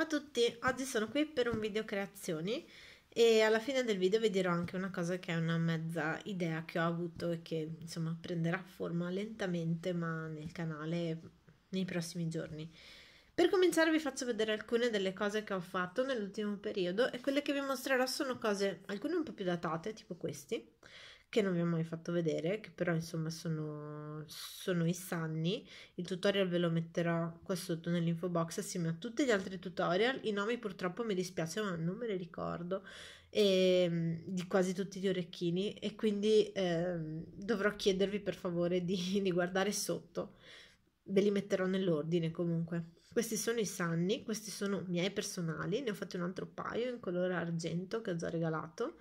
Ciao a tutti, oggi sono qui per un video creazioni e alla fine del video vi dirò anche una cosa che è una mezza idea che ho avuto e che insomma prenderà forma lentamente ma nel canale nei prossimi giorni. Per cominciare vi faccio vedere alcune delle cose che ho fatto nell'ultimo periodo e quelle che vi mostrerò sono cose, alcune un po' più datate, tipo questi, che non vi ho mai fatto vedere, che però insomma sono, sono i sanni. Il tutorial ve lo metterò qua sotto nell'info box assieme a tutti gli altri tutorial. I nomi purtroppo mi dispiace ma non me li ricordo e, ehm, di quasi tutti gli orecchini e quindi eh, dovrò chiedervi per favore di, di guardare sotto. Ve li metterò nell'ordine comunque. Questi sono i sanni, questi sono miei personali, ne ho fatti un altro paio in colore argento che ho già regalato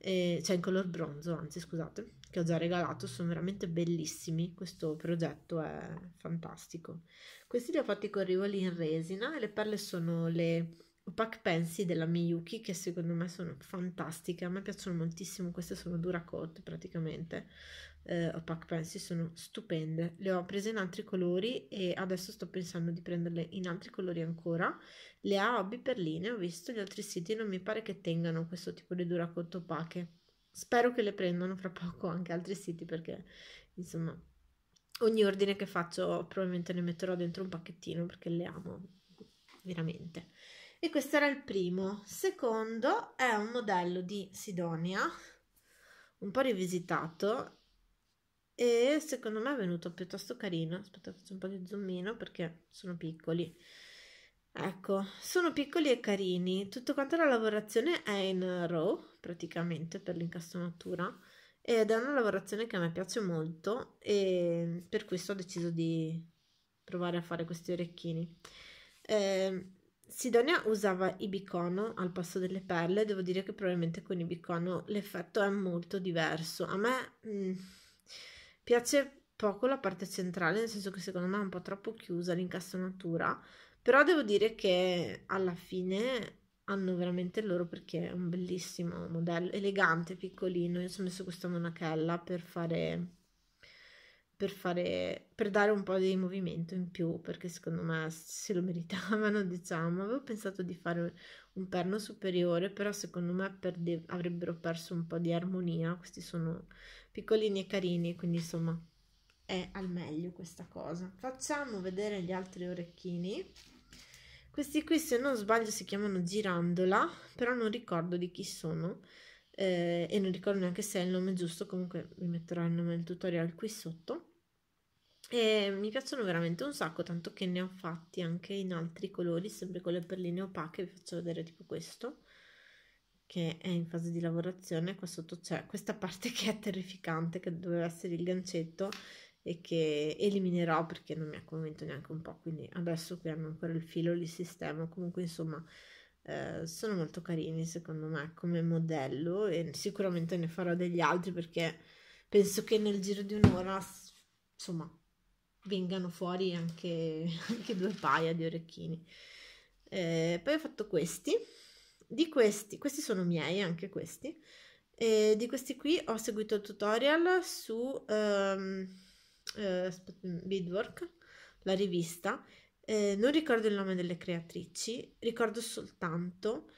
eh, cioè in color bronzo, anzi scusate, che ho già regalato, sono veramente bellissimi, questo progetto è fantastico. Questi li ho fatti con rivoli in resina e le perle sono le Opaque Pensi della Miyuki che secondo me sono fantastiche, a me piacciono moltissimo, queste sono duracoat praticamente, eh, Opaque Pencil sono stupende. Le ho prese in altri colori e adesso sto pensando di prenderle in altri colori ancora. Le ha Hobby Perline, ho visto gli altri siti e non mi pare che tengano questo tipo di duracotto opache. Spero che le prendano fra poco anche altri siti perché insomma ogni ordine che faccio probabilmente ne metterò dentro un pacchettino perché le amo veramente. E questo era il primo. Secondo è un modello di Sidonia, un po' rivisitato, e secondo me è venuto piuttosto carino. Aspetta, faccio un po' di zoomino perché sono piccoli. Ecco, sono piccoli e carini. Tutto quanto la lavorazione è in row praticamente per l'incastonatura ed è una lavorazione che a me piace molto e per questo ho deciso di provare a fare questi orecchini. Eh, Sidonia usava i bicono al posto delle perle, devo dire che probabilmente con i bicono l'effetto è molto diverso. A me... Mh, mm, Piace poco la parte centrale, nel senso che secondo me è un po' troppo chiusa l'incastonatura, però devo dire che alla fine hanno veramente loro perché è un bellissimo modello, elegante, piccolino. Io ci ho messo questa monachella per fare per fare per dare un po' di movimento in più perché secondo me se lo meritavano diciamo avevo pensato di fare un perno superiore però secondo me perde, avrebbero perso un po' di armonia questi sono piccolini e carini, quindi insomma è al meglio questa cosa. Facciamo vedere gli altri orecchini. Questi qui, se non sbaglio, si chiamano Girandola, però non ricordo di chi sono eh, e non ricordo neanche se è il nome giusto, comunque vi metterò il nome del tutorial qui sotto. E mi piacciono veramente un sacco, tanto che ne ho fatti anche in altri colori, sempre con le perline opache, vi faccio vedere tipo questo che è in fase di lavorazione, qua sotto c'è questa parte che è terrificante, che doveva essere il gancetto e che eliminerò perché non mi ha convinto neanche un po', quindi adesso qui hanno ancora il filo, li sistemo, comunque insomma... Eh, sono molto carini secondo me come modello e sicuramente ne farò degli altri perché penso che nel giro di un'ora insomma vengano fuori anche, anche due paia di orecchini eh, poi ho fatto questi di questi, questi sono miei anche questi, e di questi qui ho seguito il tutorial su um, eh, mm, Beadwork, la rivista, eh, non ricordo il nome delle creatrici, ricordo soltanto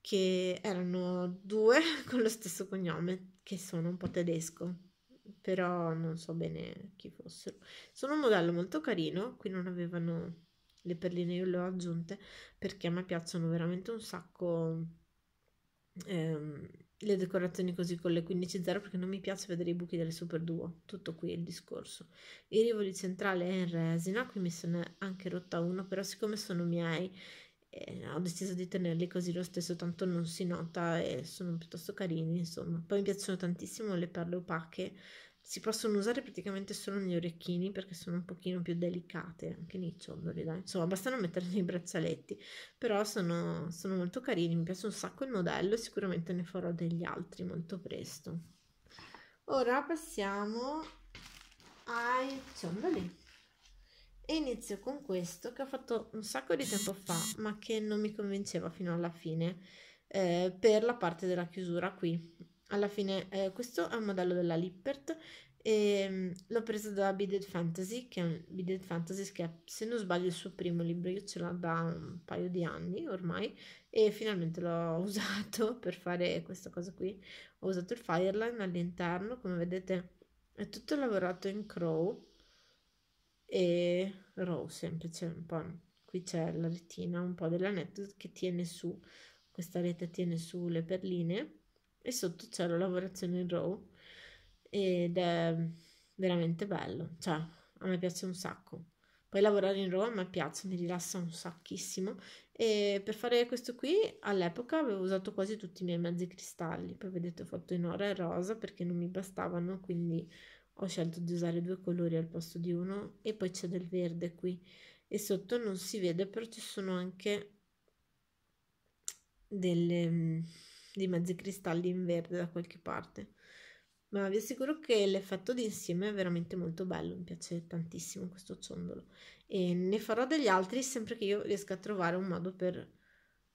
che erano due con lo stesso cognome, che sono un po' tedesco, però non so bene chi fossero. Sono un modello molto carino, qui non avevano le perline io le ho aggiunte perché a me piacciono veramente un sacco ehm, le decorazioni così con le 15.0 perché non mi piace vedere i buchi delle super duo tutto qui è il discorso il rivoli centrale è in resina qui mi sono anche rotta uno però siccome sono miei eh, ho deciso di tenerli così lo stesso tanto non si nota e sono piuttosto carini insomma poi mi piacciono tantissimo le perle opache si possono usare praticamente solo negli orecchini perché sono un pochino più delicate anche nei ciondoli dai. insomma bastano mettere nei braccialetti però sono, sono molto carini mi piace un sacco il modello e sicuramente ne farò degli altri molto presto ora passiamo ai ciondoli e inizio con questo che ho fatto un sacco di tempo fa ma che non mi convinceva fino alla fine eh, per la parte della chiusura qui alla fine eh, questo è un modello della Lippert e ehm, l'ho preso da Bidded Fantasy che è, un, Bidded Fantasy, che è se non sbaglio il suo primo libro io ce l'ho da un paio di anni ormai e finalmente l'ho usato per fare questa cosa qui ho usato il Fireline all'interno come vedete è tutto lavorato in crow e row semplice un po' qui c'è la retina un po' della net che tiene su questa rete tiene su le perline e sotto c'è la lavorazione in RAW ed è veramente bello, cioè a me piace un sacco. Poi lavorare in RAW a me piace, mi rilassa un sacchissimo e per fare questo qui all'epoca avevo usato quasi tutti i miei mezzi cristalli, poi vedete ho fatto in ora e rosa perché non mi bastavano, quindi ho scelto di usare due colori al posto di uno e poi c'è del verde qui e sotto non si vede però ci sono anche delle mm, di mezzi cristalli in verde da qualche parte. Ma vi assicuro che l'effetto d'insieme è veramente molto bello, mi piace tantissimo questo ciondolo e ne farò degli altri sempre che io riesca a trovare un modo per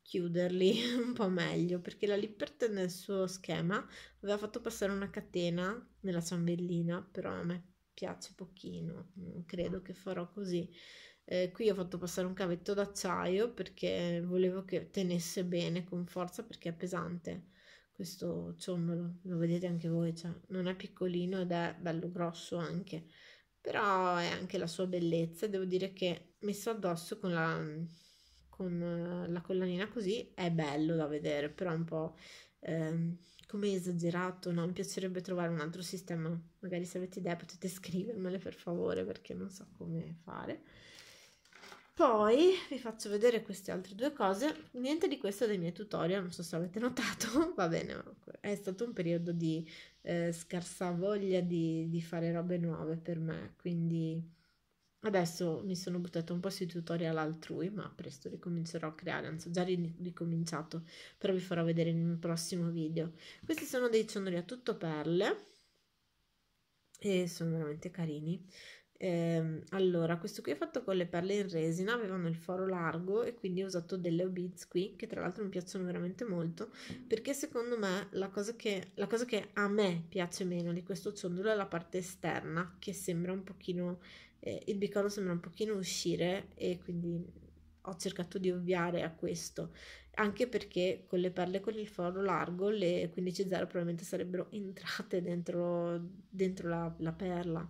chiuderli un po' meglio perché la Lippert nel suo schema aveva fatto passare una catena nella ciambellina però a me piace pochino credo che farò così eh, qui ho fatto passare un cavetto d'acciaio perché volevo che tenesse bene con forza perché è pesante questo ciondolo, lo vedete anche voi, cioè, non è piccolino ed è bello grosso anche, però è anche la sua bellezza, devo dire che messo addosso con la, con eh, la collanina così è bello da vedere, però è un po' eh, come esagerato, no? mi piacerebbe trovare un altro sistema, magari se avete idea potete scrivermele per favore perché non so come fare poi vi faccio vedere queste altre due cose niente di questo dei miei tutorial non so se avete notato va bene è stato un periodo di eh, scarsa voglia di, di fare robe nuove per me quindi Adesso mi sono buttata un po' sui tutorial altrui, ma presto ricomincerò a creare, anzi ho già ricominciato, però vi farò vedere in un prossimo video. Questi sono dei ciondoli a tutto perle e sono veramente carini eh, allora questo qui è fatto con le perle in resina avevano il foro largo e quindi ho usato delle obits qui che tra l'altro mi piacciono veramente molto perché secondo me la cosa, che, la cosa che a me piace meno di questo ciondolo è la parte esterna che sembra un pochino eh, il bicollo sembra un pochino uscire e quindi ho cercato di ovviare a questo, anche perché con le perle con il foro largo le 15.0 probabilmente sarebbero entrate dentro, dentro la, la perla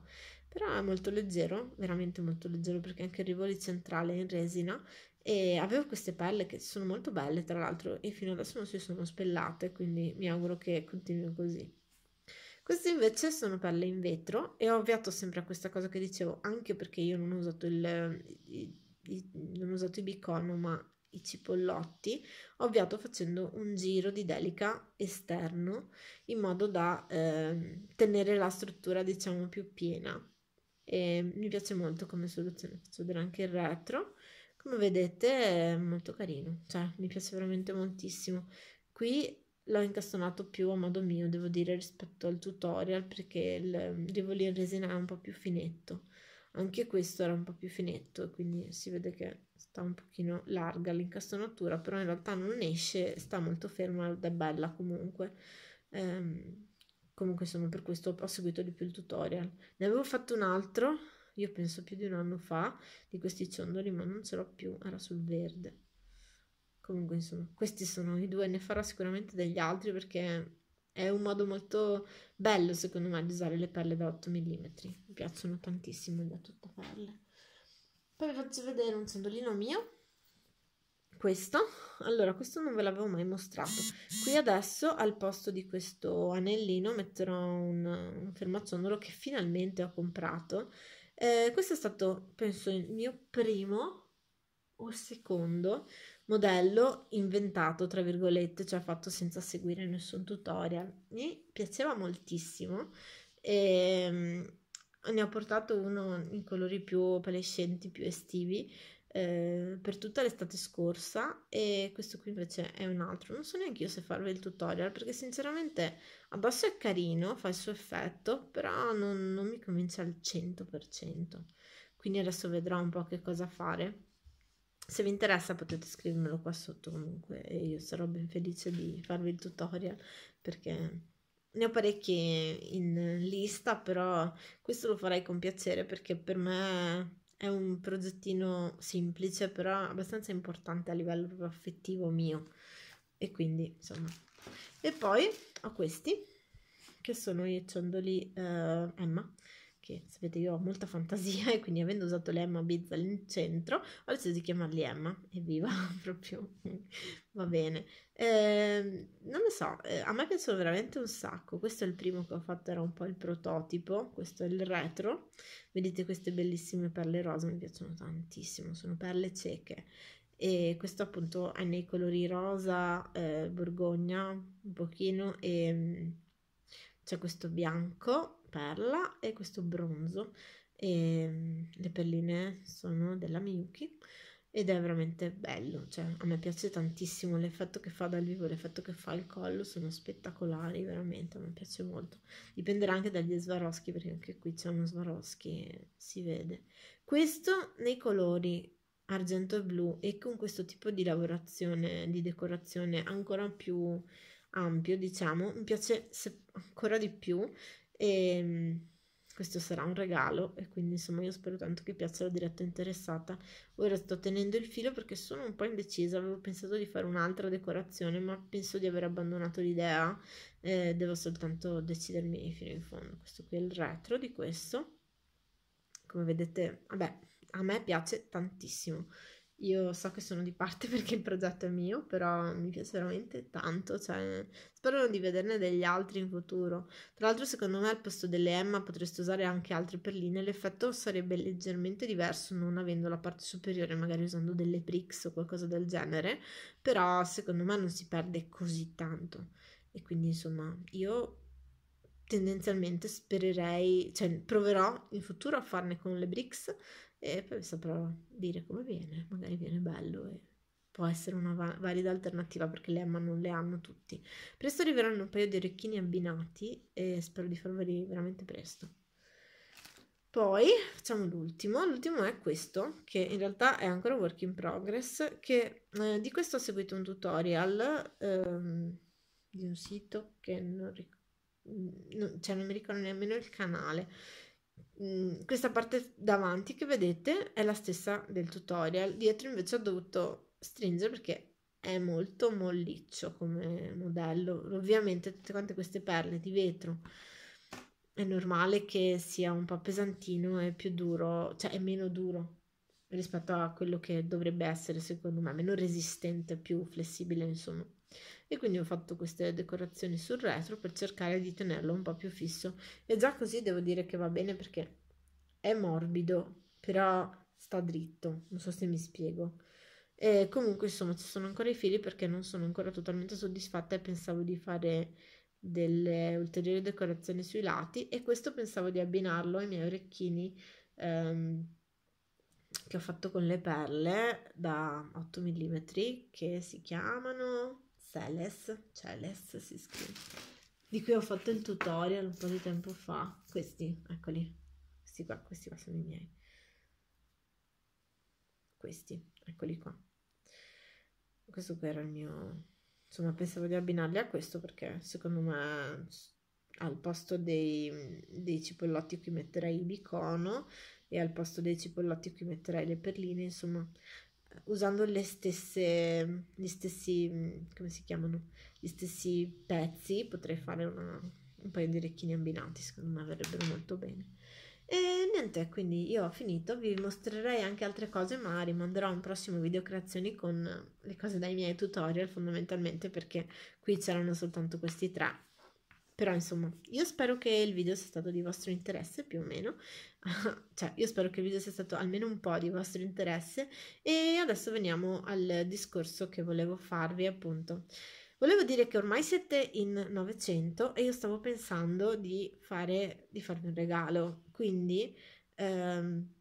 però è molto leggero, veramente molto leggero perché anche il Rivoli centrale è in resina e avevo queste pelle che sono molto belle tra l'altro e fino adesso non si sono spellate quindi mi auguro che continui così. Queste invece sono pelle in vetro e ho avviato sempre a questa cosa che dicevo anche perché io non ho usato, il, i, i, non ho usato i bicono ma i cipollotti, ho avviato facendo un giro di delica esterno in modo da eh, tenere la struttura diciamo più piena e mi piace molto come soluzione, faccio vedere anche il retro, come vedete è molto carino, cioè mi piace veramente moltissimo. Qui l'ho incastonato più a modo mio, devo dire, rispetto al tutorial, perché il Rivoli in resina è un po' più finetto. Anche questo era un po' più finetto, quindi si vede che sta un pochino larga l'incastonatura, però in realtà non esce, sta molto ferma ed è bella comunque. Ehm, comunque insomma per questo ho seguito di più il tutorial. Ne avevo fatto un altro, io penso più di un anno fa, di questi ciondoli, ma non ce l'ho più, era sul verde. Comunque insomma, questi sono i due, ne farò sicuramente degli altri perché è un modo molto bello secondo me di usare le perle da 8 mm, mi piacciono tantissimo da tutte perle. Poi vi faccio vedere un ciondolino mio questo allora questo non ve l'avevo mai mostrato qui adesso al posto di questo anellino metterò un, un fermazzondolo che finalmente ho comprato eh, questo è stato penso il mio primo o secondo modello inventato tra virgolette cioè fatto senza seguire nessun tutorial mi piaceva moltissimo e ehm, ne ho portato uno in colori più palescenti più estivi eh, per tutta l'estate scorsa e questo qui invece è un altro non so neanche io se farvi il tutorial perché sinceramente abbasso è carino fa il suo effetto però non, non mi convince al 100% quindi adesso vedrò un po' che cosa fare se vi interessa potete scrivermelo qua sotto comunque e io sarò ben felice di farvi il tutorial perché ne ho parecchie in lista però questo lo farei con piacere perché per me è un progettino semplice, però abbastanza importante a livello proprio affettivo mio. E quindi, insomma. E poi ho questi, che sono i ciondoli eh, Emma che sapete io ho molta fantasia e quindi avendo usato le Emma Bizza in centro ho deciso di chiamarli Emma, evviva proprio, va bene. Eh, non lo so, eh, a me piacciono veramente un sacco, questo è il primo che ho fatto, era un po' il prototipo, questo è il retro, vedete queste bellissime perle rosa, mi piacciono tantissimo, sono perle cieche e questo appunto è nei colori rosa, eh, borgogna un pochino e mm, c'è questo bianco perla e questo bronzo e mm, le perline sono della Miyuki ed è veramente bello, cioè a me piace tantissimo l'effetto che fa dal vivo, l'effetto che fa il collo sono spettacolari veramente, a me piace molto. Dipenderà anche dagli Swarovski perché anche qui c'è uno Swarovski, si vede. Questo nei colori argento e blu e con questo tipo di lavorazione, di decorazione ancora più ampio, diciamo, mi piace ancora di più e ehm, questo sarà un regalo e quindi insomma io spero tanto che piaccia la diretta interessata ora sto tenendo il filo perché sono un po' indecisa avevo pensato di fare un'altra decorazione ma penso di aver abbandonato l'idea eh, devo soltanto decidermi fino in fondo questo qui è il retro di questo come vedete vabbè a me piace tantissimo io so che sono di parte perché il progetto è mio, però mi piace veramente tanto, cioè spero di vederne degli altri in futuro. Tra l'altro secondo me al posto delle Emma potresti usare anche altre perline, l'effetto sarebbe leggermente diverso non avendo la parte superiore, magari usando delle bricks o qualcosa del genere, però secondo me non si perde così tanto. E quindi insomma io tendenzialmente spererei, cioè proverò in futuro a farne con le bricks e poi saprò dire come viene, magari viene bello e può essere una va- valida alternativa perché le ma non le hanno tutti. Presto arriveranno un paio di orecchini abbinati e spero di farveli veramente presto. Poi facciamo l'ultimo, l'ultimo è questo che in realtà è ancora work in progress che eh, di questo ho seguito un tutorial ehm, di un sito che non ricordo, mm, cioè non mi ricordo nemmeno il canale Mm, questa parte davanti che vedete è la stessa del tutorial, dietro invece ho dovuto stringere perché è molto molliccio come modello. Ovviamente tutte quante queste perle di vetro è normale che sia un po' pesantino e più duro, cioè è meno duro rispetto a quello che dovrebbe essere secondo me, meno resistente, più flessibile insomma e quindi ho fatto queste decorazioni sul retro per cercare di tenerlo un po' più fisso e già così devo dire che va bene perché è morbido però sta dritto non so se mi spiego e comunque insomma ci sono ancora i fili perché non sono ancora totalmente soddisfatta e pensavo di fare delle ulteriori decorazioni sui lati e questo pensavo di abbinarlo ai miei orecchini ehm, che ho fatto con le perle da 8 mm che si chiamano Celes, Celes si scrive, di cui ho fatto il tutorial un po' di tempo fa. Questi, eccoli, questi qua, questi qua sono i miei. Questi, eccoli qua. Questo qua era il mio... Insomma, pensavo di abbinarli a questo perché secondo me al posto dei, dei cipollotti qui metterei il bicono e al posto dei cipollotti qui metterei le perline, insomma usando le stesse, gli stessi, mm, come si chiamano, gli stessi pezzi, potrei fare una, un paio di orecchini abbinati, secondo me verrebbero molto bene. E niente, quindi io ho finito, vi mostrerei anche altre cose, ma rimanderò a un prossimo video creazioni con le cose dai miei tutorial fondamentalmente perché qui c'erano soltanto questi tre però insomma, io spero che il video sia stato di vostro interesse più o meno, cioè io spero che il video sia stato almeno un po' di vostro interesse e adesso veniamo al discorso che volevo farvi appunto. Volevo dire che ormai siete in 900 e io stavo pensando di, fare, di farvi un regalo, quindi... Ehm,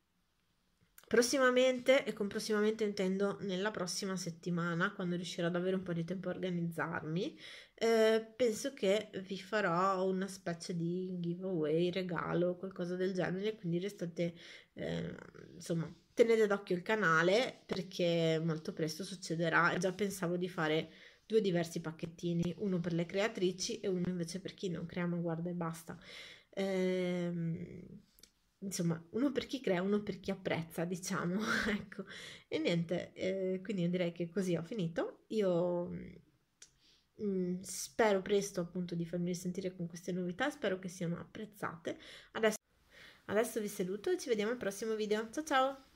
Prossimamente, e con prossimamente intendo nella prossima settimana, quando riuscirò ad avere un po' di tempo a organizzarmi, eh, penso che vi farò una specie di giveaway, regalo, qualcosa del genere, quindi restate, eh, insomma, tenete d'occhio il canale perché molto presto succederà. Già pensavo di fare due diversi pacchettini, uno per le creatrici e uno invece per chi non crea ma guarda e basta. Ehm insomma, uno per chi crea, uno per chi apprezza, diciamo, ecco. E niente, eh, quindi io direi che così ho finito. Io mh, mm, mm, spero presto appunto di farmi risentire con queste novità, spero che siano apprezzate. Adesso, adesso vi saluto e ci vediamo al prossimo video. Ciao ciao!